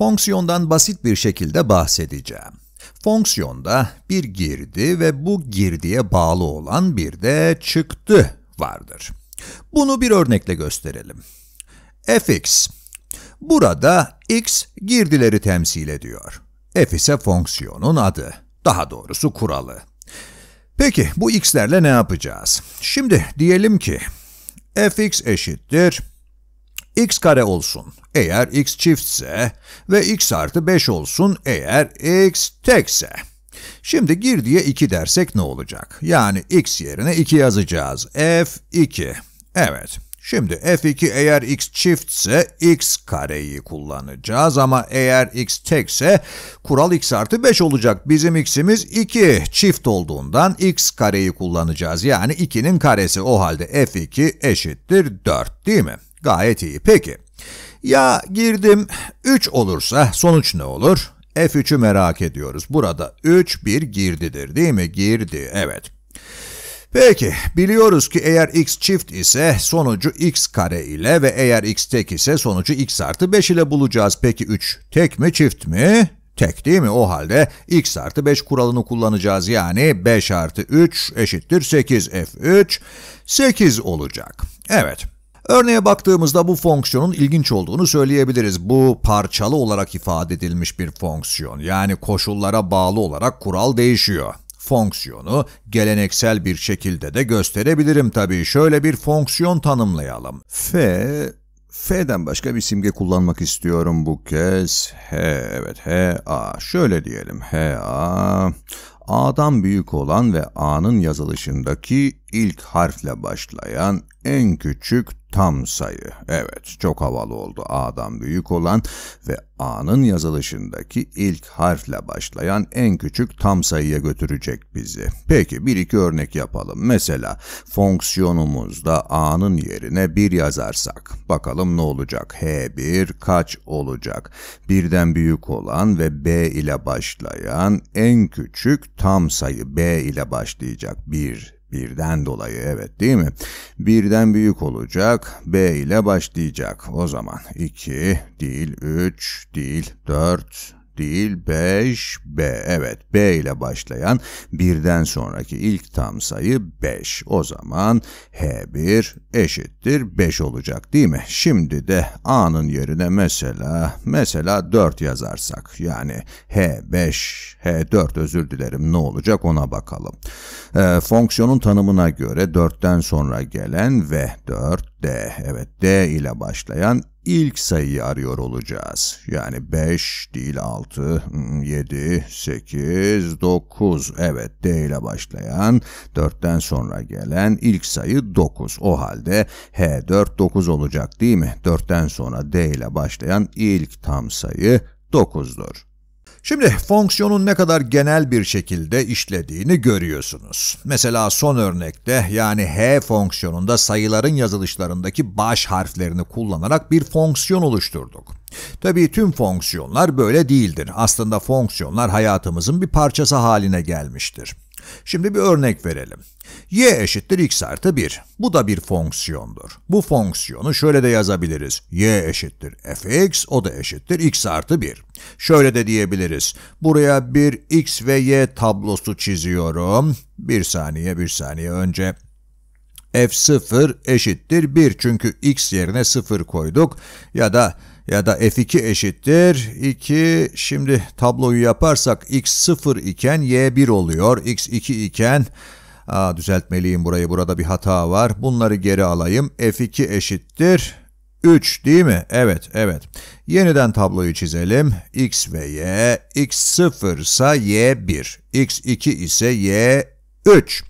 Fonksiyondan basit bir şekilde bahsedeceğim. Fonksiyonda bir girdi ve bu girdiye bağlı olan bir de çıktı vardır. Bunu bir örnekle gösterelim. fx. Burada x girdileri temsil ediyor. f ise fonksiyonun adı, daha doğrusu kuralı. Peki bu x'lerle ne yapacağız? Şimdi diyelim ki fx eşittir x kare olsun eğer x çiftse ve x artı 5 olsun eğer x tekse. Şimdi gir diye 2 dersek ne olacak? Yani x yerine 2 yazacağız. f2. Evet. Şimdi f2 eğer x çiftse x kareyi kullanacağız ama eğer x tekse kural x artı 5 olacak. Bizim x'imiz 2 çift olduğundan x kareyi kullanacağız. Yani 2'nin karesi o halde f2 eşittir 4 değil mi? Gayet iyi. Peki. Ya girdim 3 olursa sonuç ne olur? F3'ü merak ediyoruz. Burada 3 bir girdidir değil mi? Girdi. Evet. Peki, biliyoruz ki eğer x çift ise sonucu x kare ile ve eğer x tek ise sonucu x artı 5 ile bulacağız. Peki 3 tek mi çift mi? Tek değil mi? O halde x artı 5 kuralını kullanacağız. Yani 5 artı 3 eşittir 8 f3, 8 olacak. Evet. Örneğe baktığımızda bu fonksiyonun ilginç olduğunu söyleyebiliriz. Bu parçalı olarak ifade edilmiş bir fonksiyon. Yani koşullara bağlı olarak kural değişiyor. Fonksiyonu geleneksel bir şekilde de gösterebilirim tabii. Şöyle bir fonksiyon tanımlayalım. F F'den başka bir simge kullanmak istiyorum bu kez. H, evet H, A. Şöyle diyelim H, A. A'dan büyük olan ve A'nın yazılışındaki ilk harfle başlayan en küçük tam sayı. Evet, çok havalı oldu A'dan büyük olan ve A'nın yazılışındaki ilk harfle başlayan en küçük tam sayıya götürecek bizi. Peki bir iki örnek yapalım. Mesela fonksiyonumuzda A'nın yerine 1 yazarsak bakalım ne olacak? H1 kaç olacak? Birden büyük olan ve B ile başlayan en küçük tam sayı B ile başlayacak. 1, Birden dolayı evet değil mi? Birden büyük olacak. B ile başlayacak. O zaman 2 değil 3 değil 4 değil 5B. Evet B ile başlayan birden sonraki ilk tam sayı 5. O zaman H1 eşittir 5 olacak değil mi? Şimdi de A'nın yerine mesela mesela 4 yazarsak yani H5 H4 özür dilerim ne olacak ona bakalım. E, fonksiyonun tanımına göre 4'ten sonra gelen ve 4D evet D ile başlayan ilk sayıyı arıyor olacağız. Yani 5 değil 6, 7, 8, 9. Evet D ile başlayan 4'ten sonra gelen ilk sayı 9. O halde H4 9 olacak değil mi? 4'ten sonra D ile başlayan ilk tam sayı 9'dur. Şimdi fonksiyonun ne kadar genel bir şekilde işlediğini görüyorsunuz. Mesela son örnekte yani h fonksiyonunda sayıların yazılışlarındaki baş harflerini kullanarak bir fonksiyon oluşturduk. Tabii tüm fonksiyonlar böyle değildir. Aslında fonksiyonlar hayatımızın bir parçası haline gelmiştir. Şimdi bir örnek verelim. y eşittir x artı 1. Bu da bir fonksiyondur. Bu fonksiyonu şöyle de yazabiliriz. y eşittir fx, o da eşittir x artı 1. Şöyle de diyebiliriz. Buraya bir x ve y tablosu çiziyorum. Bir saniye, bir saniye önce f0 eşittir 1 çünkü x yerine 0 koyduk ya da ya da F2 eşittir 2 şimdi tabloyu yaparsak X0 iken Y1 oluyor X2 iken Aa, düzeltmeliyim burayı burada bir hata var bunları geri alayım F2 eşittir 3 değil mi? Evet, evet. Yeniden tabloyu çizelim. X ve Y, X 0 ise Y 1, X 2 ise Y 3.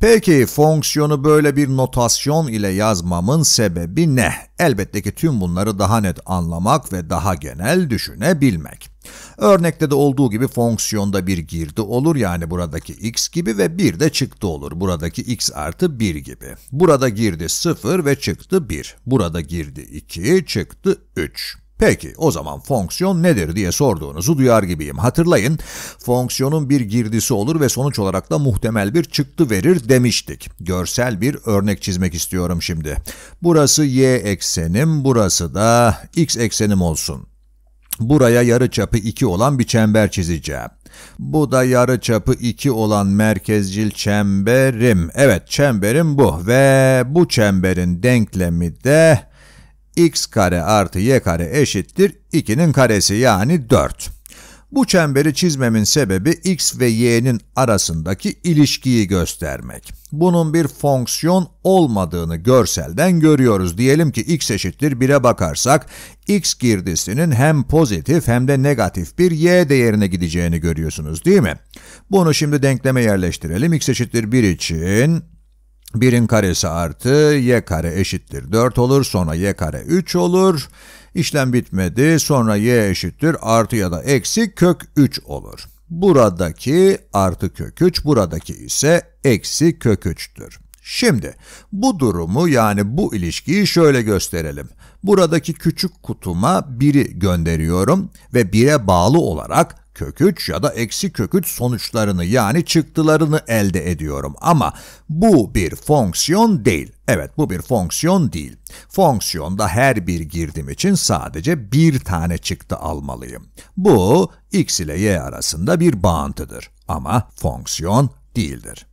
Peki fonksiyonu böyle bir notasyon ile yazmamın sebebi ne? Elbette ki tüm bunları daha net anlamak ve daha genel düşünebilmek. Örnekte de olduğu gibi fonksiyonda bir girdi olur yani buradaki x gibi ve bir de çıktı olur. Buradaki x artı 1 gibi. Burada girdi 0 ve çıktı 1. Burada girdi 2, çıktı 3. Peki o zaman fonksiyon nedir diye sorduğunuzu duyar gibiyim. Hatırlayın fonksiyonun bir girdisi olur ve sonuç olarak da muhtemel bir çıktı verir demiştik. Görsel bir örnek çizmek istiyorum şimdi. Burası y eksenim, burası da x eksenim olsun. Buraya yarı çapı 2 olan bir çember çizeceğim. Bu da yarı çapı 2 olan merkezcil çemberim. Evet çemberim bu ve bu çemberin denklemi de x kare artı y kare eşittir 2'nin karesi yani 4. Bu çemberi çizmemin sebebi x ve y'nin arasındaki ilişkiyi göstermek. Bunun bir fonksiyon olmadığını görselden görüyoruz. Diyelim ki x eşittir 1'e bakarsak x girdisinin hem pozitif hem de negatif bir y değerine gideceğini görüyorsunuz değil mi? Bunu şimdi denkleme yerleştirelim. x eşittir 1 için 1'in karesi artı y kare eşittir 4 olur. Sonra y kare 3 olur. İşlem bitmedi. Sonra y eşittir artı ya da eksi kök 3 olur. Buradaki artı kök 3, buradaki ise eksi kök 3'tür. Şimdi bu durumu yani bu ilişkiyi şöyle gösterelim. Buradaki küçük kutuma 1'i gönderiyorum ve 1'e bağlı olarak kök 3 ya da eksi kök 3 sonuçlarını yani çıktılarını elde ediyorum. Ama bu bir fonksiyon değil. Evet bu bir fonksiyon değil. Fonksiyonda her bir girdim için sadece bir tane çıktı almalıyım. Bu x ile y arasında bir bağıntıdır ama fonksiyon değildir.